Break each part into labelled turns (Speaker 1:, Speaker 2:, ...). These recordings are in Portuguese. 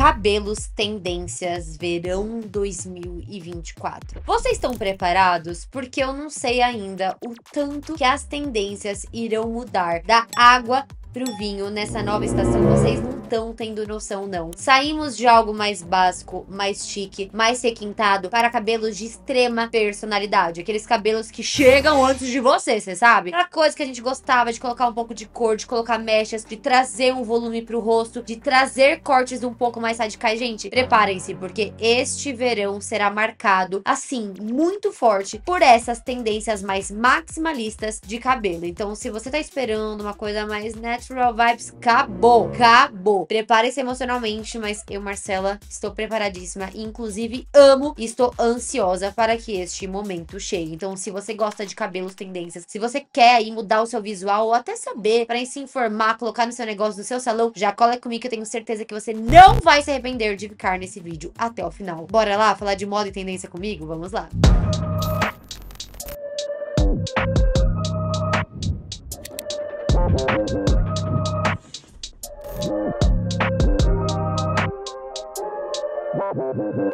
Speaker 1: cabelos, tendências, verão 2024. Vocês estão preparados? Porque eu não sei ainda o tanto que as tendências irão mudar da água pro vinho nessa nova estação, vocês não estão tendo noção, não. Saímos de algo mais básico, mais chique, mais requintado, para cabelos de extrema personalidade. Aqueles cabelos que chegam antes de você, você sabe? era coisa que a gente gostava de colocar um pouco de cor, de colocar mechas, de trazer um volume pro rosto, de trazer cortes um pouco mais radicais. Gente, preparem-se, porque este verão será marcado, assim, muito forte por essas tendências mais maximalistas de cabelo. Então, se você tá esperando uma coisa mais, né, Natural Vibes acabou. Acabou. Prepare-se emocionalmente, mas eu, Marcela, estou preparadíssima. E, inclusive, amo e estou ansiosa para que este momento chegue. Então, se você gosta de cabelos, tendências, se você quer aí mudar o seu visual ou até saber para se informar, colocar no seu negócio, no seu salão, já cola comigo que eu tenho certeza que você não vai se arrepender de ficar nesse vídeo até o final. Bora lá falar de moda e tendência comigo? Vamos lá. Música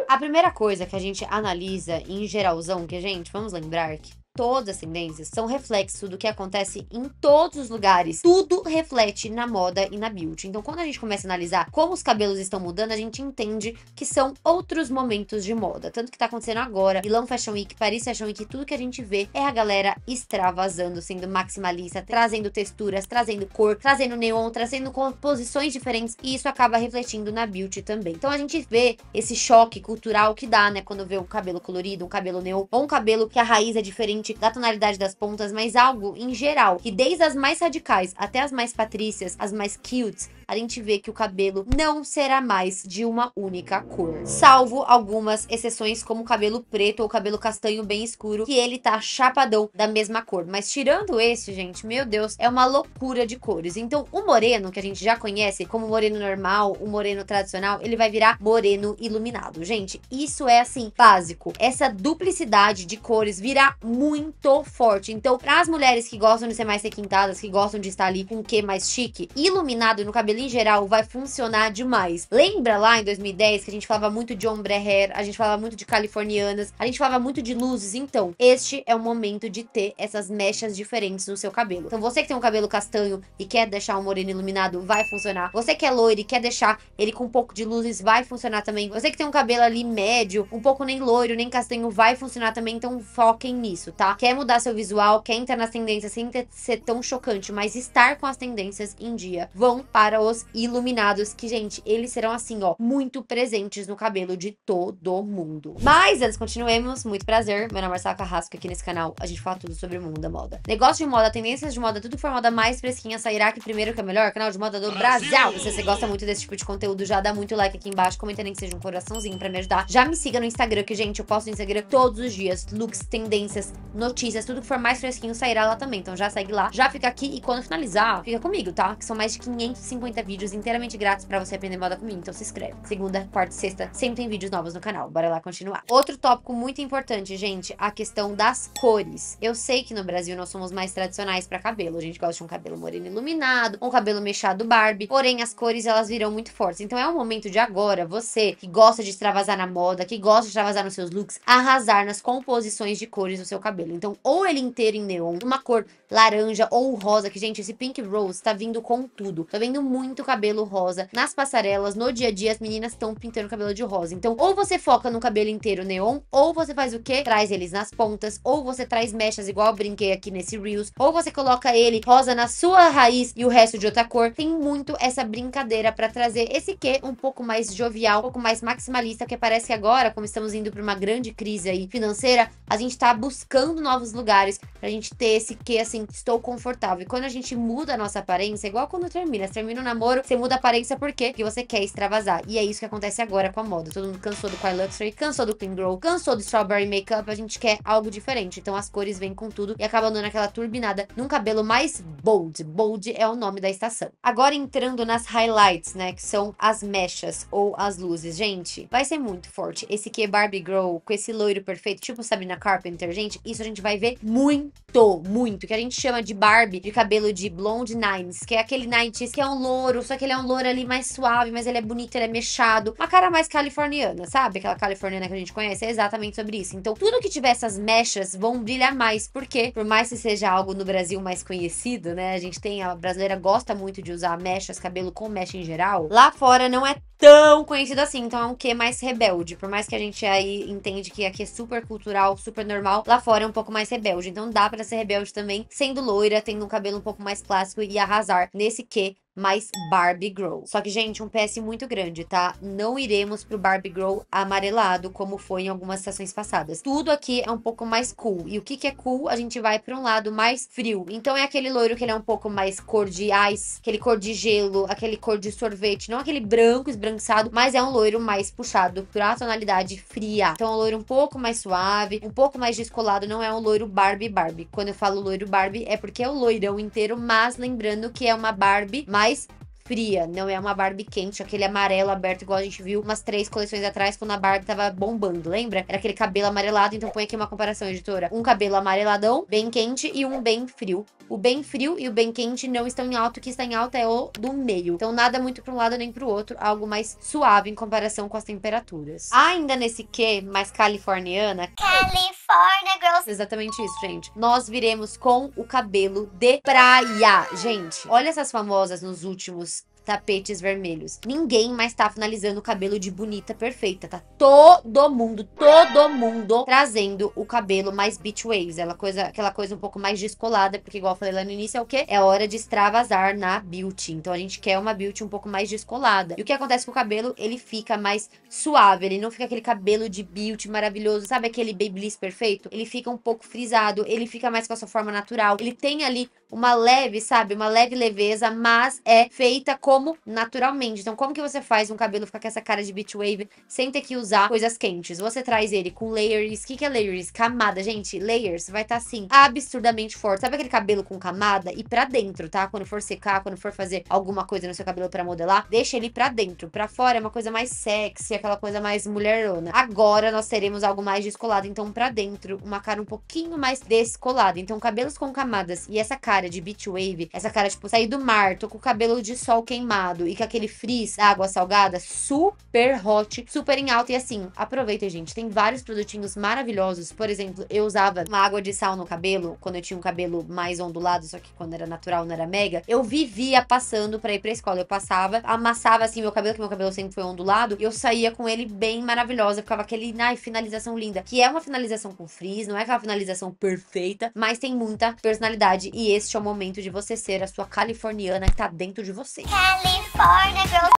Speaker 1: A primeira coisa que a gente analisa em geralzão, que a gente, vamos lembrar que todas as tendências são reflexo do que acontece em todos os lugares. Tudo reflete na moda e na beauty. Então, quando a gente começa a analisar como os cabelos estão mudando, a gente entende que são outros momentos de moda. Tanto que tá acontecendo agora, Milão Fashion Week, Paris Fashion Week, tudo que a gente vê é a galera extravasando, sendo maximalista, trazendo texturas, trazendo cor, trazendo neon, trazendo composições diferentes e isso acaba refletindo na beauty também. Então a gente vê esse choque cultural que dá, né, quando vê um cabelo colorido, um cabelo neon, ou um cabelo que a raiz é diferente diferente da tonalidade das pontas, mas algo em geral, que desde as mais radicais até as mais patrícias, as mais cutes, a gente vê que o cabelo não será mais de uma única cor. Salvo algumas exceções, como o cabelo preto ou o cabelo castanho bem escuro, que ele tá chapadão da mesma cor. Mas tirando esse, gente, meu Deus, é uma loucura de cores. Então, o moreno, que a gente já conhece como moreno normal, o moreno tradicional, ele vai virar moreno iluminado. Gente, isso é assim, básico. Essa duplicidade de cores virá muito forte. Então, para as mulheres que gostam de ser mais requintadas, que gostam de estar ali com o que mais chique, iluminado no cabelo em geral vai funcionar demais. Lembra lá em 2010 que a gente falava muito de ombre hair, a gente falava muito de californianas, a gente falava muito de luzes, então este é o momento de ter essas mechas diferentes no seu cabelo. Então você que tem um cabelo castanho e quer deixar um moreno iluminado, vai funcionar. Você que é loiro e quer deixar ele com um pouco de luzes, vai funcionar também. Você que tem um cabelo ali médio, um pouco nem loiro, nem castanho, vai funcionar também, então foquem nisso, tá? Quer mudar seu visual, quer entrar nas tendências sem ser tão chocante, mas estar com as tendências em dia. Vão para o os iluminados, que, gente, eles serão assim, ó, muito presentes no cabelo de todo mundo. Mas antes continuemos, muito prazer. Meu nome é Marcela Carrasco, aqui nesse canal a gente fala tudo sobre o mundo da moda. Negócio de moda, tendências de moda, tudo que for moda mais fresquinha, sairá aqui primeiro, que é o melhor canal de moda do Brasil. Brasil. Se você gosta muito desse tipo de conteúdo, já dá muito like aqui embaixo, comenta nem que seja um coraçãozinho pra me ajudar. Já me siga no Instagram, que, gente, eu posto no Instagram todos os dias, looks, tendências, notícias, tudo que for mais fresquinho sairá lá também. Então já segue lá, já fica aqui e quando finalizar, fica comigo, tá? Que são mais de 550 40 vídeos inteiramente grátis para você aprender moda comigo, então se inscreve. Segunda, quarta e sexta, sempre tem vídeos novos no canal. Bora lá continuar. Outro tópico muito importante, gente, a questão das cores. Eu sei que no Brasil nós somos mais tradicionais para cabelo. A gente gosta de um cabelo moreno iluminado, um cabelo mexado Barbie. Porém, as cores elas virão muito fortes. Então é o momento de agora, você que gosta de extravasar na moda, que gosta de extravasar nos seus looks, arrasar nas composições de cores do seu cabelo. Então, ou ele inteiro em neon, uma cor laranja ou rosa, que gente, esse pink rose tá vindo com tudo. Tô tá vendo muito muito cabelo rosa. Nas passarelas, no dia a dia, as meninas estão pintando o cabelo de rosa. Então, ou você foca no cabelo inteiro neon, ou você faz o quê? Traz eles nas pontas, ou você traz mechas, igual eu brinquei aqui nesse Reels, ou você coloca ele rosa na sua raiz e o resto de outra cor. Tem muito essa brincadeira para trazer esse quê um pouco mais jovial, um pouco mais maximalista, que parece que agora, como estamos indo para uma grande crise aí financeira, a gente tá buscando novos lugares pra gente ter esse quê assim, estou confortável. E quando a gente muda a nossa aparência, igual quando termina, termina na namoro, você muda a aparência por quê? Porque você quer extravasar. E é isso que acontece agora com a moda. Todo mundo cansou do Quai Luxury, cansou do Clean Grow, cansou do Strawberry Makeup, a gente quer algo diferente. Então as cores vêm com tudo e acabam dando aquela turbinada num cabelo mais bold. Bold é o nome da estação. Agora entrando nas highlights, né, que são as mechas ou as luzes. Gente, vai ser muito forte. Esse que é Barbie Grow com esse loiro perfeito, tipo Sabrina Carpenter, gente, isso a gente vai ver muito, muito, que a gente chama de Barbie de cabelo de blonde nines, que é aquele 90 que é um loiro louro, só que ele é um louro ali mais suave, mas ele é bonito, ele é mexado. Uma cara mais californiana, sabe? Aquela californiana que a gente conhece, é exatamente sobre isso. Então, tudo que tiver essas mechas vão brilhar mais, porque por mais que seja algo no Brasil mais conhecido, né? A gente tem, a brasileira gosta muito de usar mechas, cabelo com mecha em geral. Lá fora não é tão conhecido assim, então é um quê mais rebelde. Por mais que a gente aí entende que aqui é super cultural, super normal, lá fora é um pouco mais rebelde. Então dá para ser rebelde também, sendo loira, tendo um cabelo um pouco mais clássico e arrasar nesse quê mais Barbie Girl. Só que, gente, um PS muito grande, tá? Não iremos pro Barbie Girl amarelado, como foi em algumas sessões passadas. Tudo aqui é um pouco mais cool. E o que que é cool? A gente vai pra um lado mais frio. Então é aquele loiro que ele é um pouco mais cor de ice, aquele cor de gelo, aquele cor de sorvete, não aquele branco esbranquiçado, mas é um loiro mais puxado pra tonalidade fria. Então é um loiro um pouco mais suave, um pouco mais descolado, não é um loiro Barbie Barbie. Quando eu falo loiro Barbie é porque é o loirão inteiro, mas lembrando que é uma Barbie mais fria, não é uma Barbie quente, aquele amarelo aberto, igual a gente viu umas três coleções atrás, quando a Barbie tava bombando, lembra? Era aquele cabelo amarelado, então põe aqui uma comparação, editora. Um cabelo amareladão, bem quente, e um bem frio. O bem frio e o bem quente não estão em alto, o que está em alta é o do meio. Então, nada muito para um lado nem para o outro, algo mais suave em comparação com as temperaturas. Ainda nesse que, mais californiana. California Girls. Exatamente isso, gente. Nós viremos com o cabelo de praia. Gente, olha essas famosas nos últimos tapetes vermelhos. Ninguém mais tá finalizando o cabelo de bonita perfeita, tá? Todo mundo, todo mundo trazendo o cabelo mais beach waves, ela coisa, aquela coisa um pouco mais descolada, porque igual eu falei lá no início, é o quê? É hora de extravasar na beauty. Então a gente quer uma beauty um pouco mais descolada. E o que acontece com o cabelo? Ele fica mais suave, ele não fica aquele cabelo de beauty maravilhoso, sabe aquele babyliss perfeito? Ele fica um pouco frisado, ele fica mais com a sua forma natural. Ele tem ali uma leve, sabe, uma leve leveza, mas é feita com como naturalmente. Então, como que você faz um cabelo ficar com essa cara de beach wave sem ter que usar coisas quentes? Você traz ele com layers. O que, que é layers? Camada, gente. Layers vai estar tá, assim, absurdamente forte. Sabe aquele cabelo com camada? E pra dentro, tá? Quando for secar, quando for fazer alguma coisa no seu cabelo para modelar, deixa ele pra dentro. Pra fora é uma coisa mais sexy, aquela coisa mais mulherona. Agora nós teremos algo mais descolado. Então, pra dentro, uma cara um pouquinho mais descolada. Então, cabelos com camadas e essa cara de beach wave, essa cara, tipo, sair do mar, tô com o cabelo de sol queimado queimado e com aquele frizz, água salgada, super hot, super em alta. E assim, aproveita, gente. Tem vários produtinhos maravilhosos. Por exemplo, eu usava uma água de sal no cabelo, quando eu tinha um cabelo mais ondulado, só que quando era natural não era mega. Eu vivia passando pra ir pra escola. Eu passava, amassava assim meu cabelo, que meu cabelo sempre foi ondulado, e eu saía com ele bem maravilhosa. Ficava aquele, ai, finalização linda. Que é uma finalização com frizz, não é aquela finalização perfeita, mas tem muita personalidade. E este é o momento de você ser a sua californiana que tá dentro de você.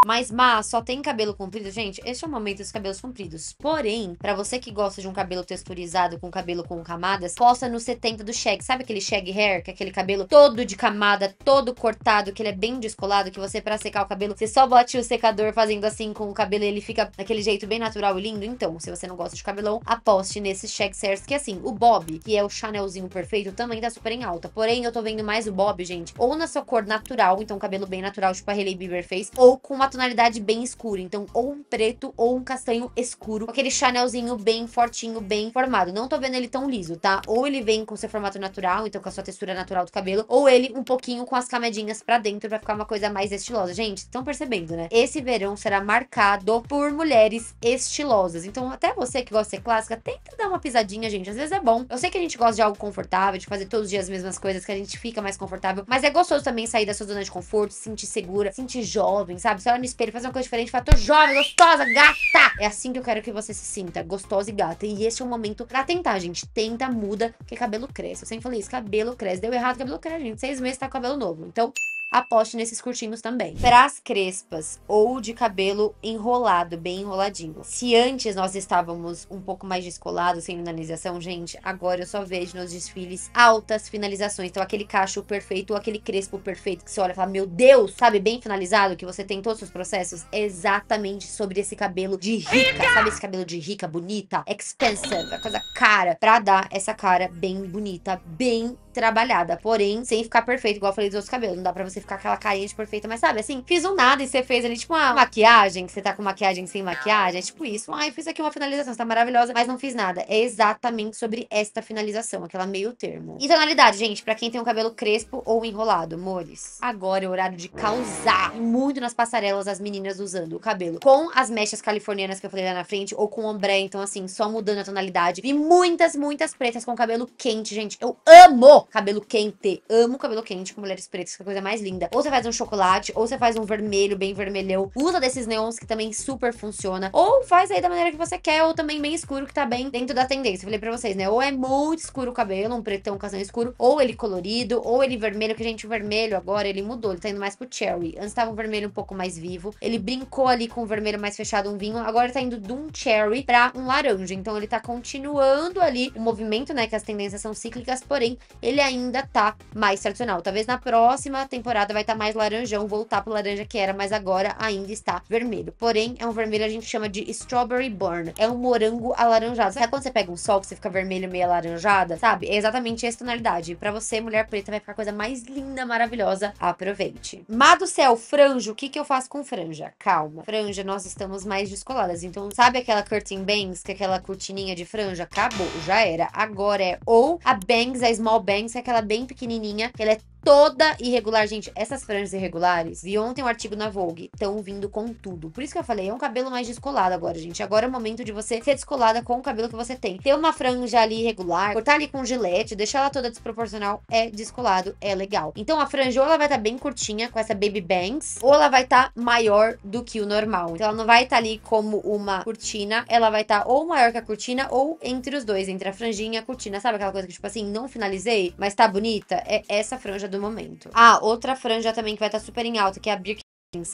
Speaker 1: Mas, Má, só tem cabelo comprido? Gente, Esse é o momento dos cabelos compridos. Porém, para você que gosta de um cabelo texturizado com cabelo com camadas, posta no 70 do shag. Sabe aquele shag hair? Que é aquele cabelo todo de camada, todo cortado, que ele é bem descolado, que você, para secar o cabelo, você só bote o secador fazendo assim com o cabelo e ele fica daquele jeito bem natural e lindo. Então, se você não gosta de cabelão, aposte nesses shag hairs, que é assim, o bob, que é o chanelzinho perfeito, também tá super em alta. Porém, eu tô vendo mais o bob, gente, ou na sua cor natural, então cabelo bem natural, tipo a Hailey Bieber fez, ou com uma tonalidade bem escura. Então, ou um preto ou um castanho escuro, aquele chanelzinho bem fortinho, bem formado. Não tô vendo ele tão liso, tá? Ou ele vem com seu formato natural, então com a sua textura natural do cabelo, ou ele um pouquinho com as camedinhas pra dentro pra ficar uma coisa mais estilosa. Gente, estão percebendo, né? Esse verão será marcado por mulheres estilosas. Então, até você que gosta de ser clássica, tenta dar uma pisadinha, gente. Às vezes é bom. Eu sei que a gente gosta de algo confortável, de fazer todos os dias as mesmas coisas, que a gente fica mais confortável, mas é gostoso também sair da sua zona de conforto, se sentir segura cintura, sentir jovem, sabe? Se olha no espelho, fazer uma coisa diferente, falar, tô jovem, gostosa, gata! É assim que eu quero que você se sinta, gostosa e gata. E esse é o momento pra tentar, gente. Tenta, muda, porque cabelo cresce. Eu sempre falei isso, cabelo cresce. Deu errado, cabelo cresce, gente. Seis meses tá com cabelo novo. Então, aposte nesses curtinhos também. Pras crespas ou de cabelo enrolado, bem enroladinho. Se antes nós estávamos um pouco mais descolados, sem finalização, gente, agora eu só vejo nos desfiles altas finalizações. Então aquele cacho perfeito ou aquele crespo perfeito que você olha e fala, meu Deus, sabe, bem finalizado, que você tem todos os processos, é exatamente sobre esse cabelo de rica, sabe esse cabelo de rica, bonita, expensive, a coisa cara, pra dar essa cara bem bonita, bem trabalhada, porém, sem ficar perfeito, igual eu falei dos outros cabelos, não dá pra você você ficar aquela carinha de perfeita, mas sabe assim, fiz um nada e você fez ali, tipo, uma maquiagem, que você tá com maquiagem sem maquiagem, é tipo isso. Ai, fiz aqui uma finalização, você tá maravilhosa, mas não fiz nada. É exatamente sobre esta finalização, aquela meio termo. E tonalidade, gente, pra quem tem um cabelo crespo ou enrolado, amores. Agora é o horário de causar muito nas passarelas as meninas usando o cabelo com as mechas californianas que eu falei lá na frente, ou com ombré, então assim, só mudando a tonalidade. Vi muitas, muitas pretas com cabelo quente, gente. Eu amo cabelo quente, amo cabelo quente com mulheres pretas, que é a coisa mais linda linda. Ou você faz um chocolate, ou você faz um vermelho bem vermelhão. Usa desses neons que também super funciona. Ou faz aí da maneira que você quer, ou também bem escuro, que tá bem dentro da tendência. Eu falei pra vocês, né? Ou é muito escuro o cabelo, um pretão, um casão escuro, ou ele colorido, ou ele vermelho, que, gente, o vermelho agora ele mudou, ele tá indo mais pro cherry. Antes tava um vermelho um pouco mais vivo. Ele brincou ali com o vermelho mais fechado, um vinho. Agora tá indo de um cherry pra um laranja. Então ele tá continuando ali o movimento, né? Que as tendências são cíclicas, porém, ele ainda tá mais tradicional. Talvez na próxima temporada temporada vai estar tá mais laranjão, voltar pro laranja que era, mas agora ainda está vermelho. Porém, é um vermelho a gente chama de strawberry burn. É um morango alaranjado. Sabe quando você pega um sol que você fica vermelho meio alaranjada? Sabe? É exatamente essa tonalidade. Para você, mulher preta, vai ficar a coisa mais linda, maravilhosa. Aproveite. Má do céu, franjo. O que que eu faço com franja? Calma. Franja, nós estamos mais descoladas. Então, sabe aquela curtain bangs, que é aquela cortininha de franja? Acabou, já era. Agora é ou a bangs, a small bangs, que é aquela bem pequenininha, que ela é toda irregular, gente. Essas franjas irregulares, vi ontem um artigo na Vogue, estão vindo com tudo. Por isso que eu falei, é um cabelo mais descolado agora, gente. Agora é o momento de você ser descolada com o cabelo que você tem. Ter uma franja ali irregular, cortar ali com gilete, deixar ela toda desproporcional é descolado, é legal. Então a franja ou ela vai estar tá bem curtinha, com essa baby bangs, ou ela vai estar tá maior do que o normal. Então ela não vai estar tá ali como uma cortina, ela vai estar tá ou maior que a cortina, ou entre os dois, entre a franjinha e a cortina. Sabe aquela coisa que, tipo assim, não finalizei, mas tá bonita? É essa franja do do momento. Ah, outra franja também que vai estar tá super em alta, que é a Birkin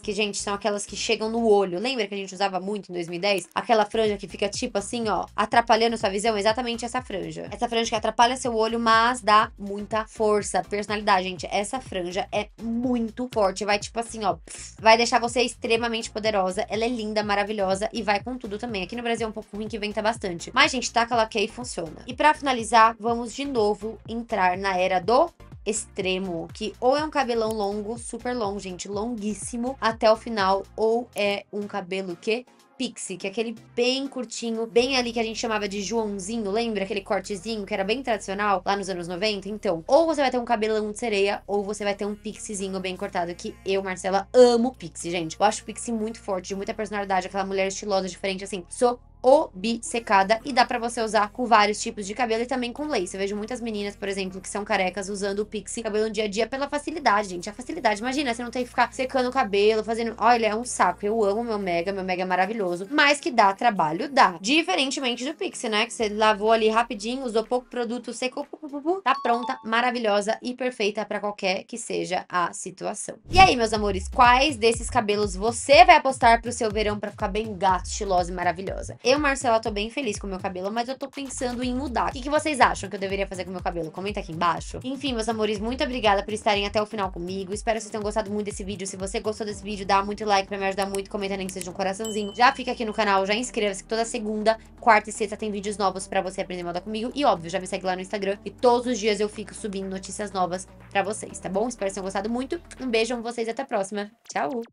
Speaker 1: que, gente, são aquelas que chegam no olho. Lembra que a gente usava muito em 2010? Aquela franja que fica tipo assim, ó, atrapalhando sua visão? Exatamente essa franja. Essa franja que atrapalha seu olho, mas dá muita força, personalidade, gente. Essa franja é muito forte. Vai tipo assim, ó, vai deixar você extremamente poderosa. Ela é linda, maravilhosa e vai com tudo também. Aqui no Brasil é um pouco ruim que venta bastante. Mas, gente, taca tá que aí funciona. E para finalizar, vamos de novo entrar na era do extremo, que ou é um cabelão longo, super longo, gente, longuíssimo, até o final, ou é um cabelo que pixie, que é aquele bem curtinho, bem ali que a gente chamava de Joãozinho, lembra? Aquele cortezinho que era bem tradicional lá nos anos 90? Então, ou você vai ter um cabelão de sereia, ou você vai ter um pixiezinho bem cortado, que eu, Marcela, amo pixie, gente. Eu acho pixie muito forte, de muita personalidade, aquela mulher estilosa, diferente, assim, sou obcecada e dá para você usar com vários tipos de cabelo e também com lace. Eu vejo muitas meninas, por exemplo, que são carecas usando o pixie cabelo no dia a dia pela facilidade, gente. A facilidade, imagina, você não tem que ficar secando o cabelo, fazendo, olha, é um saco. Eu amo meu mega, meu mega é maravilhoso, mas que dá trabalho, dá. Diferentemente do pixie, né, que você lavou ali rapidinho, usou pouco produto, secou, pu, pu, pu, tá pronta, maravilhosa e perfeita para qualquer que seja a situação. E aí, meus amores, quais desses cabelos você vai apostar pro seu verão para ficar bem gato, estilosa e maravilhosa? Eu eu, Marcela, tô bem feliz com o meu cabelo, mas eu tô pensando em mudar. O que, que vocês acham que eu deveria fazer com o meu cabelo? Comenta aqui embaixo. Enfim, meus amores, muito obrigada por estarem até o final comigo. Espero que vocês tenham gostado muito desse vídeo. Se você gostou desse vídeo, dá muito like pra me ajudar muito. Comenta nem que seja um coraçãozinho. Já fica aqui no canal, já inscreva-se que toda segunda, quarta e sexta tem vídeos novos pra você aprender moda comigo. E óbvio, já me segue lá no Instagram. E todos os dias eu fico subindo notícias novas pra vocês, tá bom? Espero que vocês tenham gostado muito. Um beijo, amo vocês e até a próxima. Tchau!